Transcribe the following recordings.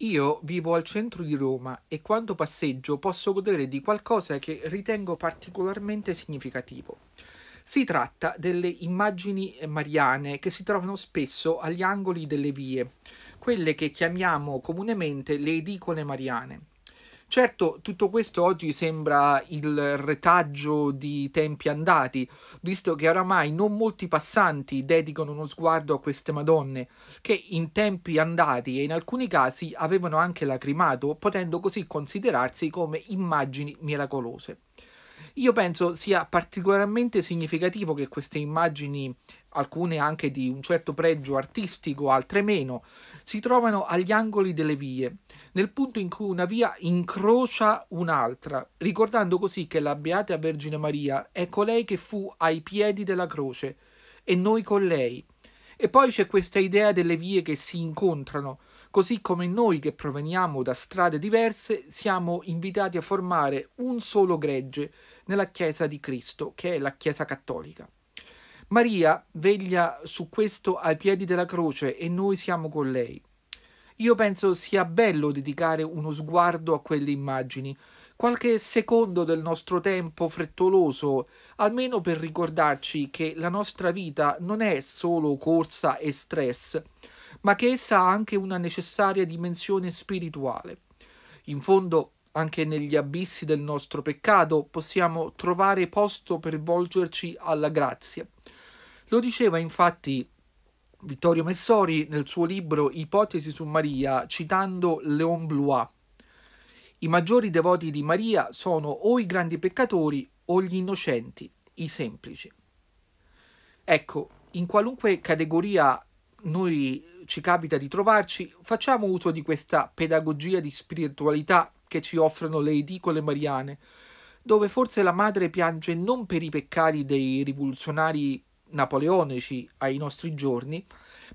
Io vivo al centro di Roma e quando passeggio posso godere di qualcosa che ritengo particolarmente significativo. Si tratta delle immagini eh, mariane che si trovano spesso agli angoli delle vie, quelle che chiamiamo comunemente le edicole mariane. Certo, tutto questo oggi sembra il retaggio di tempi andati, visto che oramai non molti passanti dedicano uno sguardo a queste madonne, che in tempi andati e in alcuni casi avevano anche lacrimato, potendo così considerarsi come immagini miracolose. Io penso sia particolarmente significativo che queste immagini, alcune anche di un certo pregio artistico, altre meno, si trovano agli angoli delle vie, nel punto in cui una via incrocia un'altra, ricordando così che la Beata Vergine Maria è colei che fu ai piedi della croce e noi con lei. E poi c'è questa idea delle vie che si incontrano, così come noi che proveniamo da strade diverse siamo invitati a formare un solo gregge nella Chiesa di Cristo, che è la Chiesa cattolica. Maria veglia su questo ai piedi della croce e noi siamo con lei. Io penso sia bello dedicare uno sguardo a quelle immagini, qualche secondo del nostro tempo frettoloso, almeno per ricordarci che la nostra vita non è solo corsa e stress, ma che essa ha anche una necessaria dimensione spirituale. In fondo, anche negli abissi del nostro peccato possiamo trovare posto per volgerci alla grazia. Lo diceva infatti Vittorio Messori nel suo libro Ipotesi su Maria, citando Léon Blois. I maggiori devoti di Maria sono o i grandi peccatori o gli innocenti, i semplici. Ecco, in qualunque categoria noi ci capita di trovarci, facciamo uso di questa pedagogia di spiritualità che ci offrono le edicole mariane, dove forse la madre piange non per i peccati dei rivoluzionari napoleonici ai nostri giorni,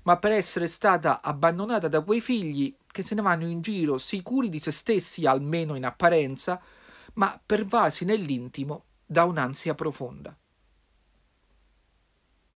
ma per essere stata abbandonata da quei figli che se ne vanno in giro sicuri di se stessi, almeno in apparenza, ma pervasi nell'intimo da un'ansia profonda.